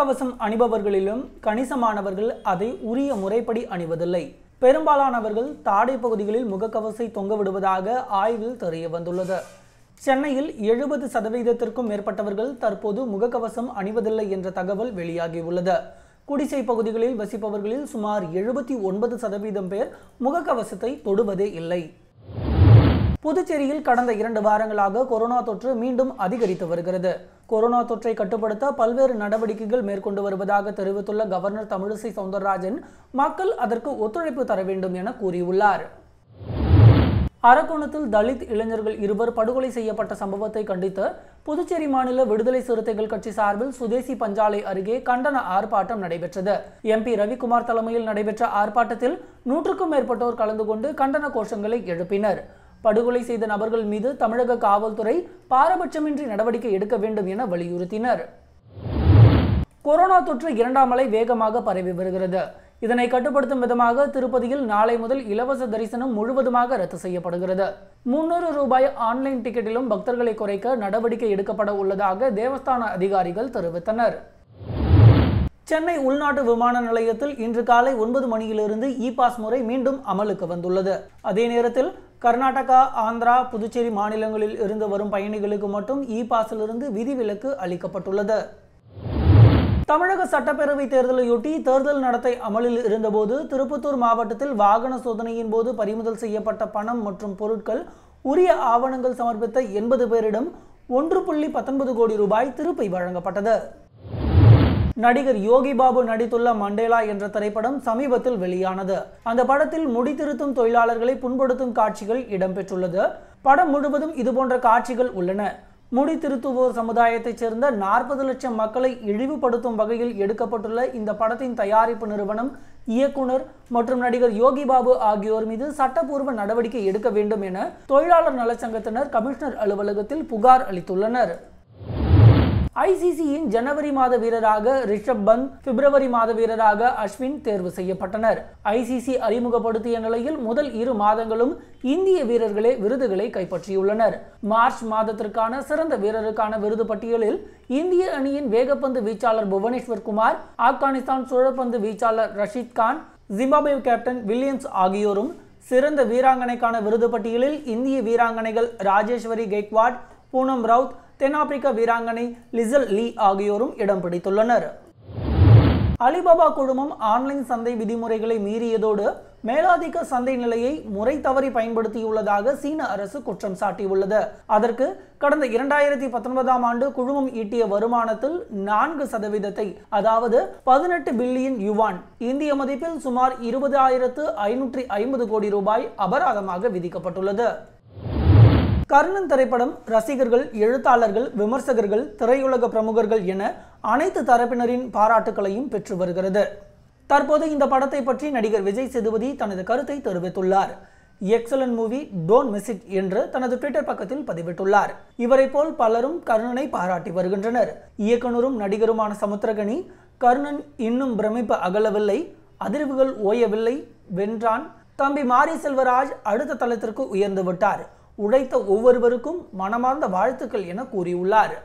முகக்கவசம் அணிபவர்களிலும் கணிசமானவர்கள் அதை உரிய முறைப்படி அணிவதில்லை பெரும்பாலானவர்கள் தாடை பகுதிகளில் முகக்கவசை தொங்க விடுவதாக ஆய்வில் தெரிய வந்துள்ளது சென்னையில் எழுபது சதவீதத்திற்கும் மேற்பட்டவர்கள் தற்போது முகக்கவசம் அணிவதில்லை என்ற தகவல் வெளியாகியுள்ளது குடிசை பகுதிகளில் வசிப்பவர்களில் சுமார் எழுபத்தி ஒன்பது சதவீதம் பேர் முகக்கவசத்தை தொடுவதே இல்லை புதுச்சேரியில் கடந்த இரண்டு வாரங்களாக கொரோனா தொற்று மீண்டும் அதிகரித்து வருகிறது கொரோனா தொற்றை கட்டுப்படுத்த பல்வேறு நடவடிக்கைகள் மேற்கொண்டு வருவதாக தெரிவித்துள்ள கவர்னர் தமிழிசை சவுந்தரராஜன் மக்கள் அதற்கு ஒத்துழைப்பு தர வேண்டும் என கூறியுள்ளார் அரக்கோணத்தில் தலித் இளைஞர்கள் இருவர் படுகொலை செய்யப்பட்ட சம்பவத்தை கண்டித்து புதுச்சேரி மாநில விடுதலை சிறுத்தைகள் கட்சி சார்பில் சுதேசி பஞ்சாலை அருகே கண்டன ஆர்ப்பாட்டம் நடைபெற்றது எம்பி ரவிக்குமார் தலைமையில் நடைபெற்ற ஆர்ப்பாட்டத்தில் நூற்றுக்கும் மேற்பட்டோர் கலந்து கொண்டு கண்டன கோஷங்களை எழுப்பினர் படுகொலை செய்த நபர்கள் மீது தமிழக காவல்துறை பாரபட்சமின்றி நடவடிக்கை எடுக்க வேண்டும் என வலியுறுத்தினர் கொரோனா தொற்று இரண்டாம் அலை வேகமாக பரவி வருகிறது இதனை கட்டுப்படுத்தும் விதமாக திருப்பதியில் நாளை முதல் இலவச தரிசனம் முழுவதுமாக ரத்து செய்யப்படுகிறது முன்னூறு ரூபாய் ஆன்லைன் டிக்கெட்டிலும் பக்தர்களை குறைக்க நடவடிக்கை எடுக்கப்பட உள்ளதாக தேவஸ்தான அதிகாரிகள் தெரிவித்தனர் சென்னை உள்நாட்டு விமான நிலையத்தில் இன்று காலை ஒன்பது மணியிலிருந்து இ பாஸ் முறை மீண்டும் அமலுக்கு வந்துள்ளது அதே நேரத்தில் கர்நாடகா ஆந்திரா புதுச்சேரி மாநிலங்களில் இருந்து வரும் பயணிகளுக்கு மட்டும் இ பாஸிலிருந்து விதிவிலக்கு அளிக்கப்பட்டுள்ளது தமிழக சட்டப்பேரவை தேர்தலையொட்டி தேர்தல் நடத்தை அமலில் இருந்தபோது திருப்பத்தூர் மாவட்டத்தில் வாகன சோதனையின் போது பறிமுதல் செய்யப்பட்ட பணம் மற்றும் பொருட்கள் உரிய ஆவணங்கள் சமர்ப்பித்த எண்பது பேரிடம் ஒன்று புள்ளி பத்தொன்பது கோடி ரூபாய் திருப்பி வழங்கப்பட்டது நடிகர் யோகி பாபு நடித்துள்ள மண்டேலா என்ற திரைப்படம் சமீபத்தில் வெளியானது அந்த படத்தில் முடித்திருத்தும் தொழிலாளர்களை புண்படுத்தும் காட்சிகள் இடம்பெற்றுள்ளது படம் முழுவதும் இதுபோன்ற காட்சிகள் உள்ளன முடி திருத்துவோர் சமுதாயத்தைச் சேர்ந்த நாற்பது லட்சம் மக்களை இழிவுபடுத்தும் வகையில் எடுக்கப்பட்டுள்ள இந்த படத்தின் தயாரிப்பு நிறுவனம் இயக்குனர் மற்றும் நடிகர் யோகி பாபு ஆகியோர் மீது சட்டப்பூர்வ நடவடிக்கை எடுக்க வேண்டும் என தொழிலாளர் நலச்சங்கத்தினர் கமிஷனர் அலுவலகத்தில் புகார் அளித்துள்ளனர் ஐசிசியின் ஜனவரி மாத வீரராக ரிஷப் பந்த் பிப்ரவரி மாத வீரராக அஸ்வின் தேர்வு செய்யப்பட்டனர் ஐசிசி அறிமுகப்படுத்திய நிலையில் முதல் இரு மாதங்களும் இந்திய வீரர்களே விருதுகளை கைப்பற்றியுள்ளனர் மார்ச் மாதத்திற்கான சிறந்த வீரருக்கான விருது பட்டியலில் இந்திய அணியின் வேகப்பந்து வீச்சாளர் புவனேஸ்வர் குமார் ஆப்கானிஸ்தான் சுழற்பந்து வீச்சாளர் Rashid Khan Zimbabwe captain Williams ஆகியோரும் சிறந்த வீராங்கனைக்கான விருது பட்டியலில் இந்திய வீராங்கனைகள் ராஜேஸ்வரி கெய்க்வாட் பூனம் ரவுத் தென்னாப்பிரிக்க வீராங்கனை லிசல் லீ ஆகியோரும் இடம் பிடித்துள்ளனர் அலிபாபா குழுமம் ஆன்லைன் சந்தை விதிமுறைகளை மீறியதோடு மேலாதிக்க சந்தை நிலையை முறை தவறி பயன்படுத்தியுள்ளதாக சீன அரசு குற்றம் சாட்டியுள்ளது அதற்கு கடந்த இரண்டாயிரத்தி பத்தொன்பதாம் ஆண்டு குழுமம் ஈட்டிய வருமானத்தில் நான்கு சதவீதத்தை அதாவது பதினெட்டு பில்லியன் யுவான் இந்திய மதிப்பில் சுமார் இருபது ஆயிரத்து ஐநூற்றி ஐம்பது கோடி ரூபாய் அபராதமாக விதிக்கப்பட்டுள்ளது கர்ணன் திரைப்படம் ரசிகர்கள் எழுத்தாளர்கள் விமர்சகர்கள் திரையுலக பிரமுகர்கள் என அனைத்து தரப்பினரின் பாராட்டுகளையும் பெற்று வருகிறது தற்போது இந்த படத்தை பற்றி நடிகர் விஜய் சேதுபதி தனது கருத்தை தெரிவித்துள்ளார் excellent movie don't miss it என்று தனது ட்விட்டர் பக்கத்தில் பதிவிட்டுள்ளார் இவரை போல் பலரும் கர்ணனை பாராட்டி வருகின்றனர் இயக்குனரும் நடிகருமான சமுத்திரகனி கர்ணன் இன்னும் பிரமிப்பு அகலவில்லை அதிர்வுகள் ஓயவில்லை வென்றான் தம்பி மாரி செல்வராஜ் அடுத்த தளத்திற்கு உயர்ந்து விட்டார் உழைத்த ஒவ்வொருவருக்கும் மனமார்ந்த வாழ்த்துக்கள் என கூறியுள்ளார்